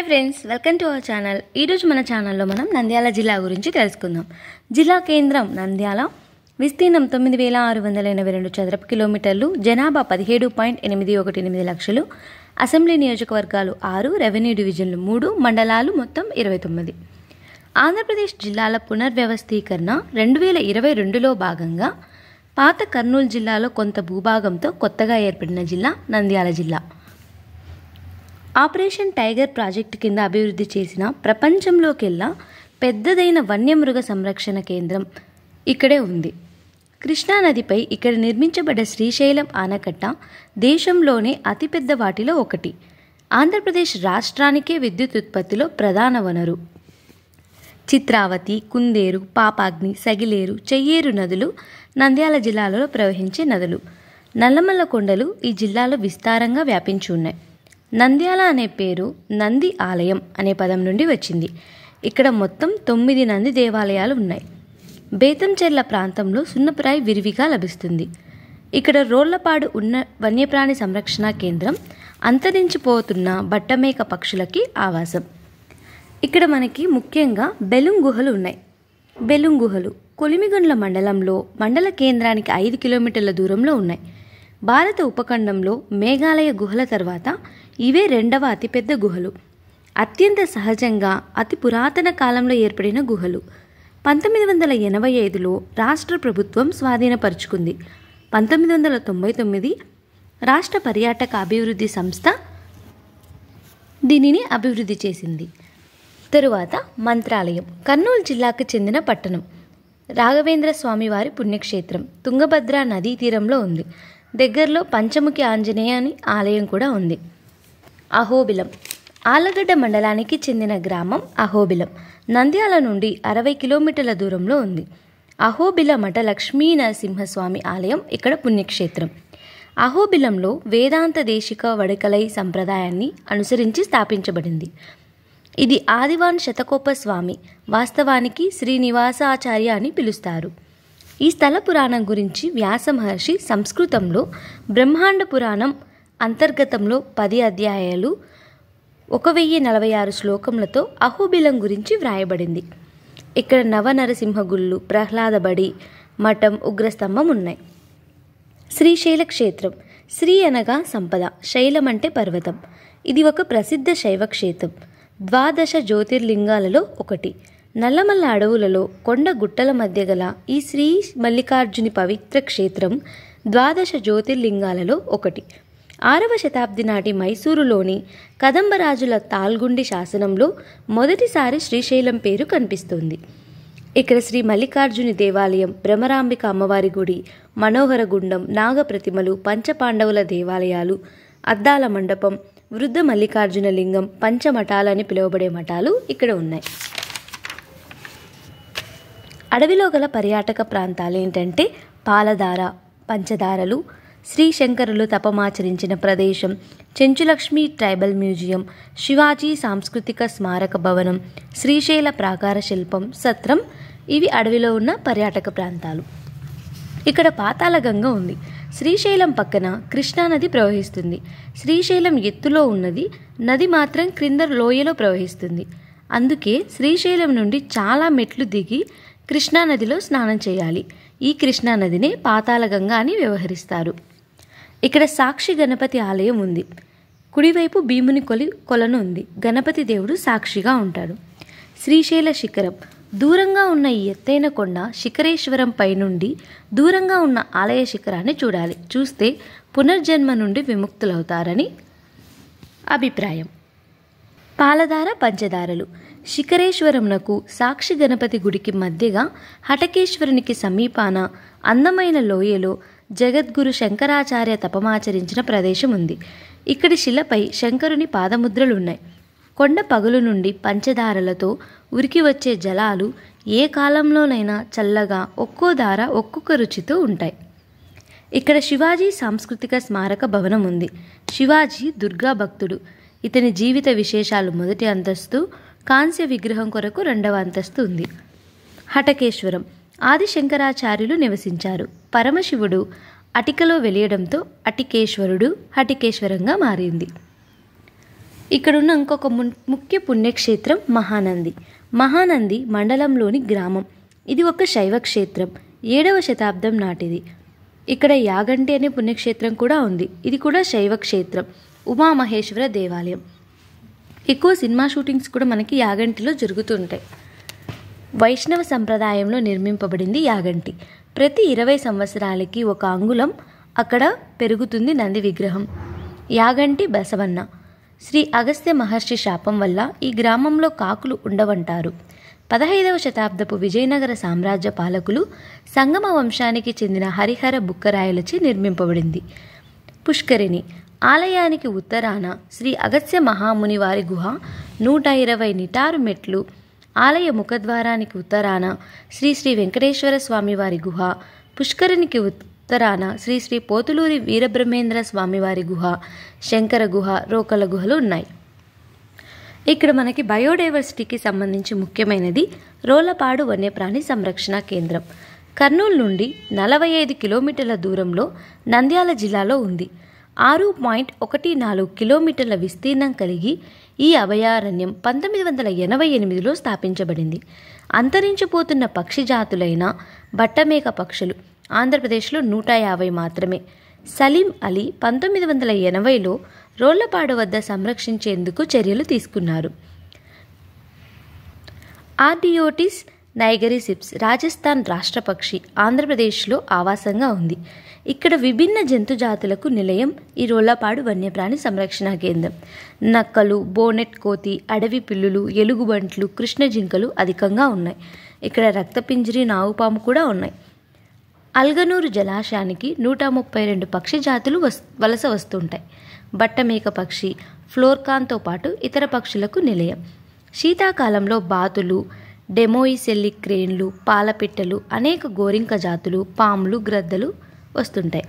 hi friends welcome to our channel ఈరోజు మన ఛానల్లో మనం నంద్యాల జిల్లా గురించి తెలుసుకుందాం జిల్లా కేంద్రం నంద్యాల విస్తీర్ణం తొమ్మిది వేల ఆరు వందల ఎనభై రెండు చదరపు కిలోమీటర్లు జనాభా పదిహేడు పాయింట్ ఎనిమిది ఒకటి ఎనిమిది లక్షలు అసెంబ్లీ నియోజకవర్గాలు ఆరు రెవెన్యూ డివిజన్లు మూడు మండలాలు మొత్తం ఇరవై తొమ్మిది ఆంధ్రప్రదేశ్ జిల్లాల పునర్వ్యవస్థీకరణ రెండు వేల ఇరవై రెండులో భాగంగా పాత కర్నూలు జిల్లాలో కొంత భూభాగంతో కొత్తగా ఏర్పడిన జిల్లా నంద్యాల జిల్లా ఆపరేషన్ టైగర్ ప్రాజెక్టు కింద అభివృద్ధి చేసిన ప్రపంచంలోకెల్లా పెద్దదైన వన్యమృగ సంరక్షణ కేంద్రం ఇక్కడే ఉంది కృష్ణానదిపై ఇక్కడ నిర్మించబడ్డ శ్రీశైలం ఆనకట్ట దేశంలోనే అతిపెద్ద వాటిలో ఒకటి ఆంధ్రప్రదేశ్ రాష్ట్రానికే విద్యుత్ ఉత్పత్తిలో ప్రధాన వనరు చిత్రావతి కుందేరు పాపాగ్ని సగిలేరు చెయ్యేరు నదులు నంద్యాల జిల్లాలలో ప్రవహించే నదులు నల్లమల్ల కొండలు ఈ జిల్లాలో విస్తారంగా వ్యాపించి ఉన్నాయి నంద్యాల అనే పేరు నంది ఆలయం అనే పదం నుండి వచ్చింది ఇక్కడ మొత్తం తొమ్మిది నంది దేవాలయాలు ఉన్నాయి బేతంచెర్ల ప్రాంతంలో సున్నప్రాయి విరివిగా లభిస్తుంది ఇక్కడ రోళ్లపాడు ఉన్న వన్యప్రాణి సంరక్షణ కేంద్రం అంతరించిపోతున్న బట్టమేక పక్షులకి ఆవాసం ఇక్కడ మనకి ముఖ్యంగా బెలుం గుహలు ఉన్నాయి బెలుం గుహలు కొలిమిగొండ్ల మండలంలో మండల కేంద్రానికి ఐదు కిలోమీటర్ల దూరంలో ఉన్నాయి భారత ఉపఖండంలో మేఘాలయ గుహల తర్వాత ఇవే రెండవ అతిపెద్ద గుహలు అత్యంత సహజంగా అతి పురాతన కాలంలో ఏర్పడిన గుహలు పంతొమ్మిది వందల ఎనభై ఐదులో రాష్ట్ర ప్రభుత్వం స్వాధీనపరుచుకుంది పంతొమ్మిది వందల తొంభై తొమ్మిది రాష్ట్ర పర్యాటక అభివృద్ధి సంస్థ దీనిని అభివృద్ధి చేసింది తరువాత మంత్రాలయం కర్నూలు జిల్లాకు చెందిన పట్టణం రాఘవేంద్ర స్వామివారి పుణ్యక్షేత్రం తుంగభద్ర నదీ తీరంలో ఉంది దగ్గరలో పంచముఖి ఆంజనేయ అని ఆలయం కూడా ఉంది అహోబిలం ఆలగడ్డ మండలానికి చెందిన గ్రామం అహోబిలం నంద్యాల నుండి అరవై కిలోమీటర్ల దూరంలో ఉంది అహోబిల మఠ లక్ష్మీ నరసింహస్వామి ఆలయం ఇక్కడ పుణ్యక్షేత్రం అహోబిలంలో వేదాంత దేశిక వడకలై సంప్రదాయాన్ని అనుసరించి స్థాపించబడింది ఇది ఆదివాన్ శతకోప స్వామి వాస్తవానికి శ్రీనివాసాచార్య అని పిలుస్తారు ఈ స్థల పురాణం గురించి వ్యాస మహర్షి సంస్కృతంలో బ్రహ్మాండ పురాణం అంతర్గతంలో పది అధ్యాయాలు ఒక వెయ్యి నలభై ఆరు శ్లోకములతో అహోబిలం గురించి వ్రాయబడింది ఇక్కడ నవనరసింహగుళ్ళు ప్రహ్లాదబడి మఠం ఉగ్రస్తంభం ఉన్నాయి శ్రీశైల క్షేత్రం శ్రీ అనగా సంపద శైలం అంటే పర్వతం ఇది ఒక ప్రసిద్ధ శైవ క్షేత్రం ద్వాదశ జ్యోతిర్లింగాలలో ఒకటి నల్లమల్ల అడవులలో కొండ గుట్టల మధ్య గల ఈ శ్రీ మల్లికార్జుని పవిత్ర క్షేత్రం ద్వాదశ జ్యోతిర్లింగాలలో ఒకటి ఆరవ శతాబ్ది నాటి మైసూరులోని కదంబరాజుల తాల్గుండి శాసనంలో మొదటిసారి శ్రీశైలం పేరు కనిపిస్తుంది ఇక్కడ శ్రీ మల్లికార్జుని దేవాలయం భ్రమరాంబిక అమ్మవారి గుడి మనోహర గుండం నాగప్రతిమలు పంచపాండవుల దేవాలయాలు అద్దాల మండపం వృద్ధ మల్లికార్జున లింగం పంచమఠాలని పిలువబడే మఠాలు ఇక్కడ ఉన్నాయి అడవిలో గల పర్యాటక ప్రాంతాలు ఏంటంటే పాలధార పంచదారలు శ్రీశంకరులు తపమాచరించిన ప్రదేశం చెంచులక్ష్మి ట్రైబల్ మ్యూజియం శివాజీ సాంస్కృతిక స్మారక భవనం శ్రీశైల ప్రాకార శిల్పం సత్రం ఇవి అడవిలో ఉన్న పర్యాటక ప్రాంతాలు ఇక్కడ పాతాళగంగ ఉంది శ్రీశైలం పక్కన కృష్ణానది ప్రవహిస్తుంది శ్రీశైలం ఎత్తులో ఉన్నది నది మాత్రం క్రింద లోయలో ప్రవహిస్తుంది అందుకే శ్రీశైలం నుండి చాలా మెట్లు దిగి కృష్ణానదిలో స్నానం చేయాలి ఈ కృష్ణానదినే పాతాళగంగా అని వ్యవహరిస్తారు ఇక్కడ సాక్షి గణపతి ఆలయం ఉంది కుడివైపు భీముని కొలి కొలను ఉంది గణపతి దేవుడు సాక్షిగా ఉంటాడు శ్రీశైల శిఖరం దూరంగా ఉన్న ఈ ఎత్తైన కొండ శిఖరేశ్వరం పైనుండి దూరంగా ఉన్న ఆలయ శిఖరాన్ని చూడాలి చూస్తే పునర్జన్మ నుండి విముక్తులవుతారని అభిప్రాయం పాలధార పంచదారలు శిఖరేశ్వరంనకు సాక్షి గణపతి గుడికి మధ్యగా హటకేశ్వరునికి సమీపాన అందమైన లోయలో జగద్గురు శంకరాచార్య తపమాచరించిన ప్రదేశం ఉంది ఇక్కడి శిలపై శంకరుని పాదముద్రలున్నాయి కొండ పగులు నుండి పంచదారలతో ఉరికి వచ్చే జలాలు ఏ కాలంలోనైనా చల్లగా ఒక్కో దార ఒక్కొక్క రుచితో ఉంటాయి ఇక్కడ శివాజీ సాంస్కృతిక స్మారక భవనం ఉంది శివాజీ దుర్గా భక్తుడు ఇతని జీవిత విశేషాలు మొదటి అంతస్తు కాంస్య విగ్రహం కొరకు రెండవ అంతస్తు ఉంది హటకేశ్వరం ఆదిశంకరాచార్యులు నివసించారు పరమశివుడు అటికలో వెలియడంతో అటికేశ్వరుడు హటికేశ్వరంగా మారింది ఇక్కడున్న ఇంకొక ముఖ్య పుణ్యక్షేత్రం మహానంది మహానంది మండలంలోని గ్రామం ఇది ఒక శైవ క్షేత్రం ఏడవ శతాబ్దం నాటిది ఇక్కడ యాగంటి అనే పుణ్యక్షేత్రం కూడా ఉంది ఇది కూడా శైవ క్షేత్రం ఉమామహేశ్వర దేవాలయం ఎక్కువ సినిమా షూటింగ్స్ కూడా మనకి యాగంటిలో జరుగుతుంటాయి వైష్ణవ సంప్రదాయంలో నిర్మింపబడింది యాగంటి ప్రతి ఇరవై సంవత్సరాలకి ఒక అంగుళం అక్కడ పెరుగుతుంది నంది విగ్రహం యాగంటి బసవన్న శ్రీ అగస్త్య మహర్షి శాపం వల్ల ఈ గ్రామంలో కాకులు ఉండవంటారు పదహైదవ శతాబ్దపు విజయనగర సామ్రాజ్య పాలకులు సంగమ వంశానికి చెందిన హరిహర బుక్కరాయలచే నిర్మింపబడింది పుష్కరిణి ఆలయానికి ఉత్తరాన శ్రీ అగస్త్య మహాముని వారి గుహ నూట ఇరవై నిటారు మెట్లు ఆలయ ముఖద్వారానికి ఉత్తరాన శ్రీ శ్రీ వెంకటేశ్వర స్వామివారి గుహ పుష్కరునికి ఉత్తరాన శ్రీ శ్రీ పోతులూరి వీరబ్రహ్మేంద్ర స్వామివారి గుహ శంకర గుహ రోకల గుహలు ఉన్నాయి ఇక్కడ మనకి బయోడైవర్సిటీకి సంబంధించి ముఖ్యమైనది రోలపాడు వన్యప్రాణి సంరక్షణ కేంద్రం కర్నూలు నుండి నలభై ఐదు కిలోమీటర్ల దూరంలో నంద్యాల జిల్లాలో ఉంది ఆరు పాయింట్ ఒకటి నాలుగు కిలోమీటర్ల విస్తీర్ణం కలిగి ఈ అభయారణ్యం పంతొమ్మిది వందల ఎనభై ఎనిమిదిలో స్థాపించబడింది అంతరించిపోతున్న పక్షి జాతులైన బట్టమేక పక్షులు ఆంధ్రప్రదేశ్లో నూట యాభై మాత్రమే సలీం అలీ పంతొమ్మిది వందల ఎనభైలో రోళ్లపాడు వద్ద సంరక్షించేందుకు చర్యలు తీసుకున్నారు ఆర్డియోటిస్ నైగరీ సిప్స్ రాజస్థాన్ రాష్ట్ర పక్షి ఆంధ్రప్రదేశ్లో ఆవాసంగా ఉంది ఇక్కడ విభిన్న జంతు జాతులకు నిలయం ఈ రోళ్లపాడు వన్యప్రాణి సంరక్షణ కేంద్రం నక్కలు బోనెట్ కోతి అడవి పిల్లులు ఎలుగుబంట్లు కృష్ణ జింకలు అధికంగా ఉన్నాయి ఇక్కడ రక్తపింజరి నావుపాము కూడా ఉన్నాయి అల్గనూరు జలాశయానికి నూట ముప్పై రెండు పక్షి జాతులు వస్ వలస వస్తుంటాయి బట్టమేక పక్షి ఫ్లోర్కాన్తో పాటు ఇతర పక్షులకు నిలయం శీతాకాలంలో బాతులు డెమోయిసెల్లిక్ క్రేన్లు పాలపిట్టలు అనేక గోరింక జాతులు పాములు గ్రద్దలు వస్తుంటాయి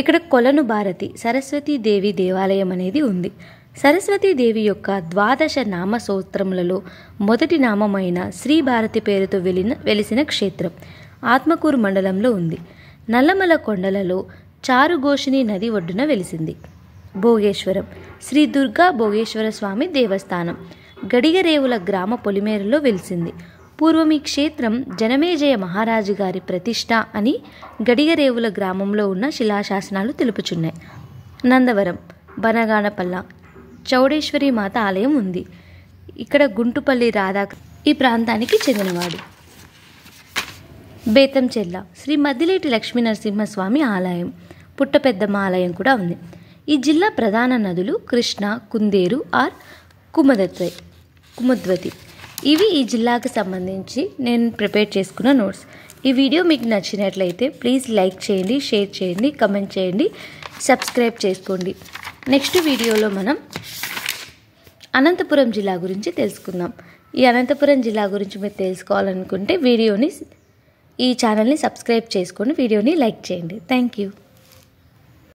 ఇక్కడ కొలను భారతి సరస్వతీదేవి దేవాలయం అనేది ఉంది సరస్వతీదేవి యొక్క ద్వాదశ నామ సూత్రములలో మొదటి నామమైన శ్రీ భారతి పేరుతో వెలిన వెలిసిన క్షేత్రం ఆత్మకూరు మండలంలో ఉంది నల్లమల కొండలలో చారుఘోషిణి నది ఒడ్డున వెలిసింది భోగేశ్వరం శ్రీ దుర్గా భోగేశ్వర స్వామి దేవస్థానం గడిగరేవుల గ్రామ పొలిమేరలో వెలిసింది పూర్వం ఈ క్షేత్రం జనమేజయ మహారాజు గారి ప్రతిష్ట అని గడిగరేవుల గ్రామంలో ఉన్న శిలాశాసనాలు తెలుపుచున్నాయి నందవరం బనగానపల్ల చౌడేశ్వరి మాత ఆలయం ఉంది ఇక్కడ గుంటుపల్లి రాధా ఈ ప్రాంతానికి చెందినవాడు చెల్ల శ్రీ మద్దిలేటి లక్ష్మీ నరసింహస్వామి ఆలయం పుట్టపెద్దమ్మ ఆలయం కూడా ఉంది ఈ జిల్లా ప్రధాన నదులు కృష్ణ కుందేరు ఆర్ కుమదత్వై కుముద్వతి ఇవి ఈ జిల్లాకు సంబంధించి నేను ప్రిపేర్ చేసుకున్న నోట్స్ ఈ వీడియో మీకు నచ్చినట్లయితే ప్లీజ్ లైక్ చేయండి షేర్ చేయండి కమెంట్ చేయండి సబ్స్క్రైబ్ చేసుకోండి నెక్స్ట్ వీడియోలో మనం అనంతపురం జిల్లా గురించి తెలుసుకుందాం ఈ అనంతపురం జిల్లా గురించి మీరు తెలుసుకోవాలనుకుంటే వీడియోని ఈ ఛానల్ని సబ్స్క్రైబ్ చేసుకొని వీడియోని లైక్ చేయండి థ్యాంక్ యూ